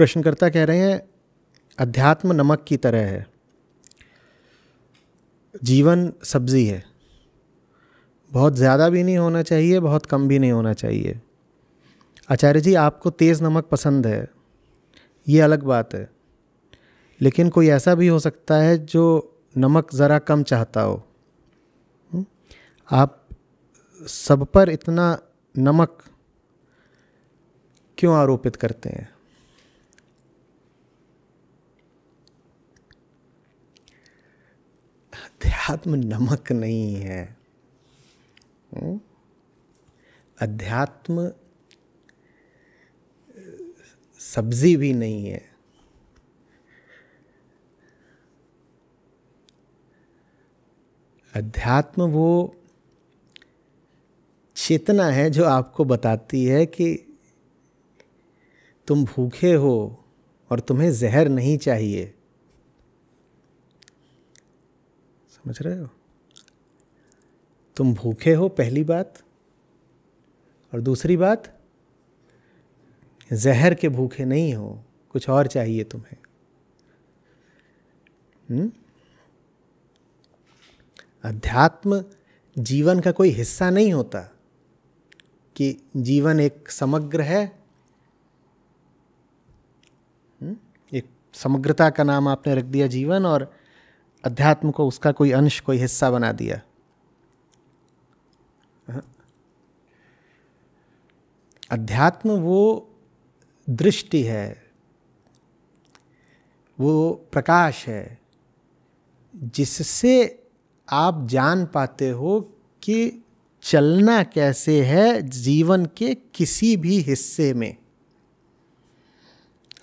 प्रश्नकर्ता कह रहे हैं अध्यात्म नमक की तरह है जीवन सब्जी है बहुत ज़्यादा भी नहीं होना चाहिए बहुत कम भी नहीं होना चाहिए आचार्य जी आपको तेज़ नमक पसंद है ये अलग बात है लेकिन कोई ऐसा भी हो सकता है जो नमक ज़रा कम चाहता हो हम्म? आप सब पर इतना नमक क्यों आरोपित करते हैं अध्यात्म नमक नहीं है हम्म? अध्यात्म सब्जी भी नहीं है अध्यात्म वो चेतना है जो आपको बताती है कि तुम भूखे हो और तुम्हें जहर नहीं चाहिए समझ रहे हो तुम भूखे हो पहली बात और दूसरी बात जहर के भूखे नहीं हो कुछ और चाहिए तुम्हें हुँ? हम्म? अध्यात्म जीवन का कोई हिस्सा नहीं होता कि जीवन एक समग्र है हुँ? हम्म? एक समग्रता का नाम आपने रख दिया जीवन और अध्यात्म को उसका कोई अंश कोई हिस्सा बना दिया अध्यात्म वो दृष्टि है वो प्रकाश है जिससे आप जान पाते हो कि चलना कैसे है जीवन के किसी भी हिस्से में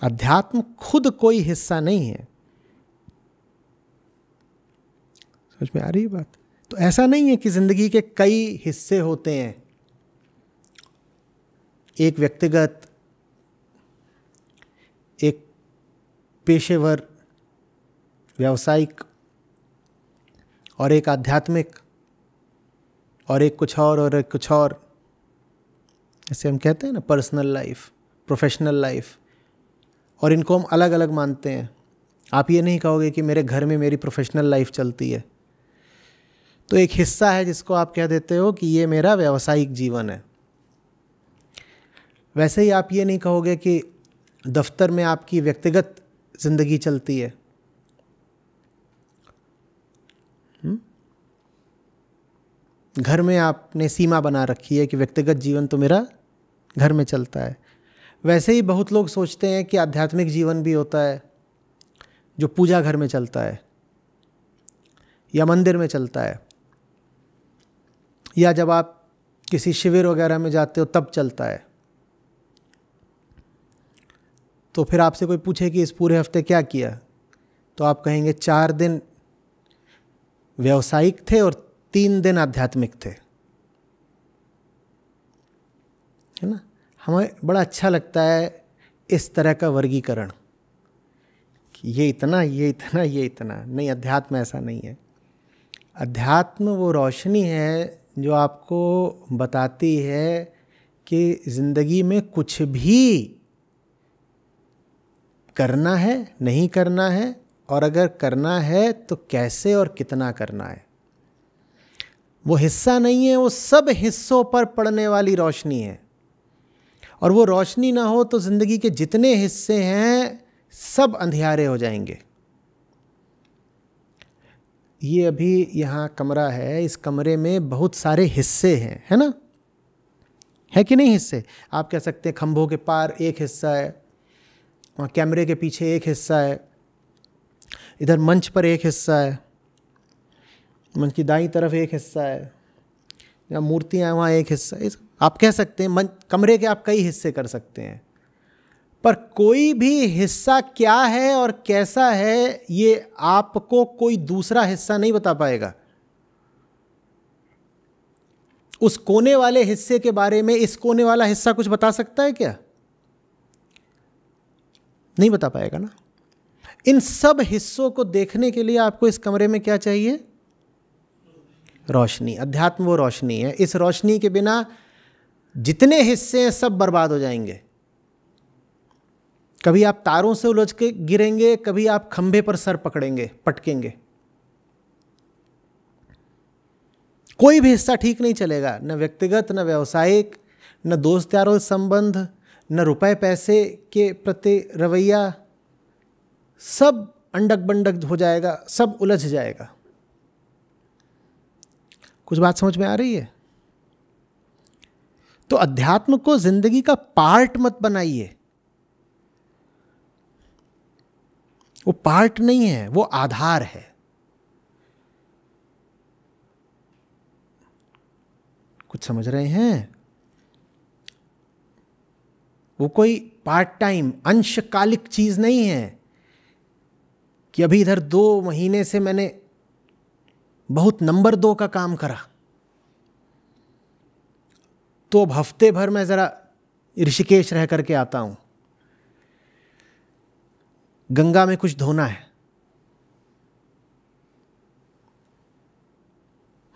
अध्यात्म खुद कोई हिस्सा नहीं है समझ में आ रही है बात तो ऐसा नहीं है कि ज़िंदगी के कई हिस्से होते हैं एक व्यक्तिगत एक पेशेवर व्यावसायिक और एक आध्यात्मिक और एक कुछ और और एक कुछ और जैसे हम कहते हैं ना पर्सनल लाइफ प्रोफेशनल लाइफ और इनको हम अलग अलग मानते हैं आप ये नहीं कहोगे कि मेरे घर में मेरी प्रोफेशनल लाइफ चलती है तो एक हिस्सा है जिसको आप कह देते हो कि ये मेरा व्यावसायिक जीवन है वैसे ही आप ये नहीं कहोगे कि दफ्तर में आपकी व्यक्तिगत जिंदगी चलती है हम्म? घर में आपने सीमा बना रखी है कि व्यक्तिगत जीवन तो मेरा घर में चलता है वैसे ही बहुत लोग सोचते हैं कि आध्यात्मिक जीवन भी होता है जो पूजा घर में चलता है या मंदिर में चलता है या जब आप किसी शिविर वगैरह में जाते हो तब चलता है तो फिर आपसे कोई पूछे कि इस पूरे हफ्ते क्या किया तो आप कहेंगे चार दिन व्यावसायिक थे और तीन दिन आध्यात्मिक थे है ना हमें बड़ा अच्छा लगता है इस तरह का वर्गीकरण कि ये इतना ये इतना ये इतना नहीं अध्यात्म ऐसा नहीं है अध्यात्म वो रोशनी है जो आपको बताती है कि ज़िंदगी में कुछ भी करना है नहीं करना है और अगर करना है तो कैसे और कितना करना है वो हिस्सा नहीं है वो सब हिस्सों पर पड़ने वाली रोशनी है और वो रोशनी ना हो तो ज़िंदगी के जितने हिस्से हैं सब अंधियारे हो जाएंगे ये अभी यहाँ कमरा है इस कमरे में बहुत सारे हिस्से हैं है ना है कि नहीं हिस्से आप कह सकते हैं खम्भों के पार एक हिस्सा है वहाँ कैमरे के पीछे एक हिस्सा है इधर मंच पर एक हिस्सा है मंच की दाई तरफ एक हिस्सा है या मूर्तियाँ वहाँ एक हिस्सा है आप कह सकते हैं मंच कमरे के आप कई हिस्से कर सकते हैं पर कोई भी हिस्सा क्या है और कैसा है ये आपको कोई दूसरा हिस्सा नहीं बता पाएगा उस कोने वाले हिस्से के बारे में इस कोने वाला हिस्सा कुछ बता सकता है क्या नहीं बता पाएगा ना इन सब हिस्सों को देखने के लिए आपको इस कमरे में क्या चाहिए रोशनी अध्यात्म वो रोशनी है इस रोशनी के बिना जितने हिस्से हैं सब बर्बाद हो जाएंगे कभी आप तारों से उलझ के गिरेंगे कभी आप खंभे पर सर पकड़ेंगे पटकेंगे कोई भी हिस्सा ठीक नहीं चलेगा न व्यक्तिगत न व्यावसायिक न दोस्त यारों संबंध न रुपए पैसे के प्रति रवैया सब अंडक बंडक हो जाएगा सब उलझ जाएगा कुछ बात समझ में आ रही है तो अध्यात्म को जिंदगी का पार्ट मत बनाइए वो पार्ट नहीं है वो आधार है कुछ समझ रहे हैं वो कोई पार्ट टाइम अंशकालिक चीज नहीं है कि अभी इधर दो महीने से मैंने बहुत नंबर दो का काम करा तो अब हफ्ते भर मैं ज़रा ऋषिकेश रह करके आता हूं गंगा में कुछ धोना है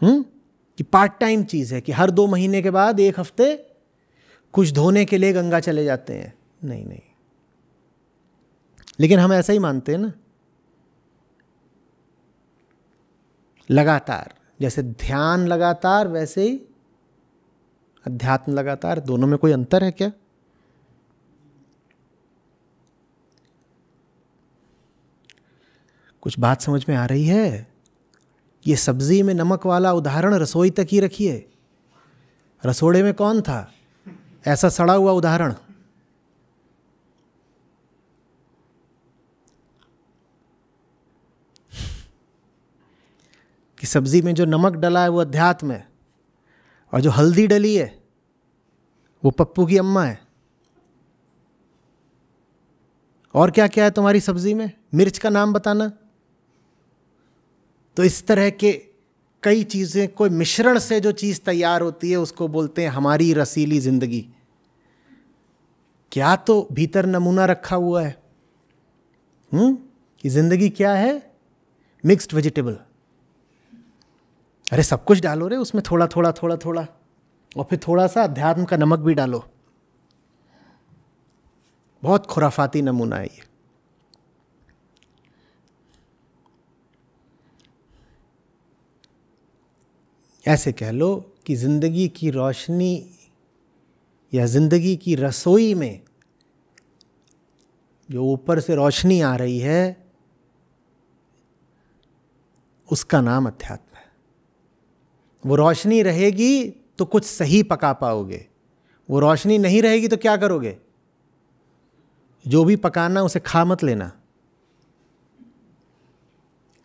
हम्म कि पार्ट टाइम चीज है कि हर दो महीने के बाद एक हफ्ते कुछ धोने के लिए गंगा चले जाते हैं नहीं नहीं लेकिन हम ऐसा ही मानते हैं ना लगातार जैसे ध्यान लगातार वैसे ही अध्यात्म लगातार दोनों में कोई अंतर है क्या कुछ बात समझ में आ रही है ये सब्जी में नमक वाला उदाहरण रसोई तक ही रखिए रसोड़े में कौन था ऐसा सड़ा हुआ उदाहरण कि सब्जी में जो नमक डला है वो अध्यात्म है और जो हल्दी डली है वो पप्पू की अम्मा है और क्या क्या है तुम्हारी सब्जी में मिर्च का नाम बताना तो इस तरह के कई चीज़ें कोई मिश्रण से जो चीज़ तैयार होती है उसको बोलते हैं हमारी रसीली ज़िंदगी क्या तो भीतर नमूना रखा हुआ है हुँ? हम्म? कि ज़िंदगी क्या है मिक्स्ड वेजिटेबल अरे सब कुछ डालो रे उसमें थोड़ा थोड़ा थोड़ा थोड़ा और फिर थोड़ा सा अध्यात्म का नमक भी डालो बहुत खुराफाती नमूना है ये ऐसे कह लो कि ज़िंदगी की रोशनी या ज़िंदगी की रसोई में जो ऊपर से रोशनी आ रही है उसका नाम अध्यात्म है वो रोशनी रहेगी तो कुछ सही पका पाओगे वो रोशनी नहीं रहेगी तो क्या करोगे जो भी पकाना उसे खा मत लेना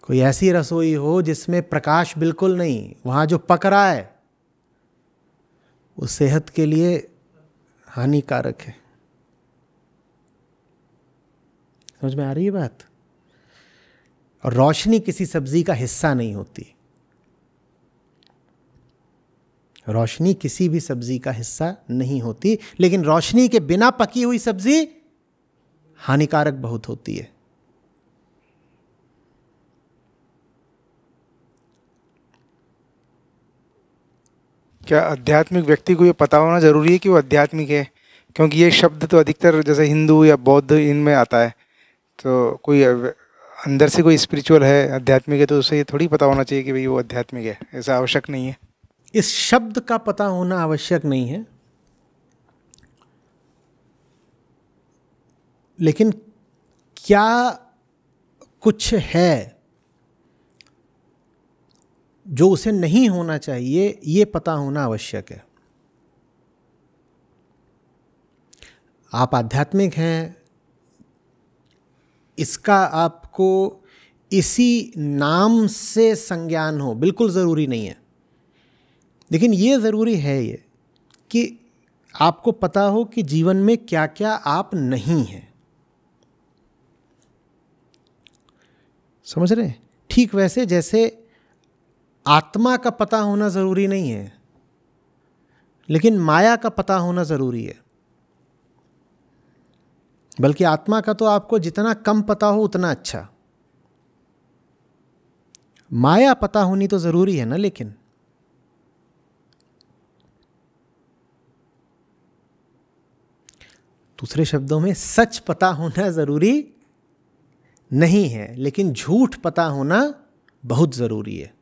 कोई ऐसी रसोई हो जिसमें प्रकाश बिल्कुल नहीं वहाँ जो पक रहा है वो सेहत के लिए हानिकारक है समझ में आ रही है बात और रोशनी किसी सब्जी का हिस्सा नहीं होती रोशनी किसी भी सब्जी का हिस्सा नहीं होती लेकिन रोशनी के बिना पकी हुई सब्जी हानिकारक बहुत होती है क्या आध्यात्मिक व्यक्ति को ये पता होना ज़रूरी है कि वो आध्यात्मिक है क्योंकि ये शब्द तो अधिकतर जैसे हिंदू या बौद्ध इनमें आता है तो कोई अंदर से कोई स्पिरिचुअल है आध्यात्मिक है तो उसे ये थोड़ी पता होना चाहिए कि भाई वो आध्यात्मिक है ऐसा आवश्यक नहीं है इस शब्द का पता होना आवश्यक नहीं है लेकिन क्या कुछ है जो उसे नहीं होना चाहिए ये पता होना आवश्यक है आप आध्यात्मिक हैं इसका आपको इसी नाम से संज्ञान हो बिल्कुल ज़रूरी नहीं है लेकिन ये ज़रूरी है ये कि आपको पता हो कि जीवन में क्या क्या आप नहीं हैं समझ रहे हैं ठीक वैसे जैसे आत्मा का पता होना ज़रूरी नहीं है लेकिन माया का पता होना ज़रूरी है बल्कि आत्मा का तो आपको जितना कम पता हो उतना अच्छा माया पता होनी तो ज़रूरी है ना लेकिन दूसरे शब्दों में सच पता होना ज़रूरी नहीं है लेकिन झूठ पता होना बहुत ज़रूरी है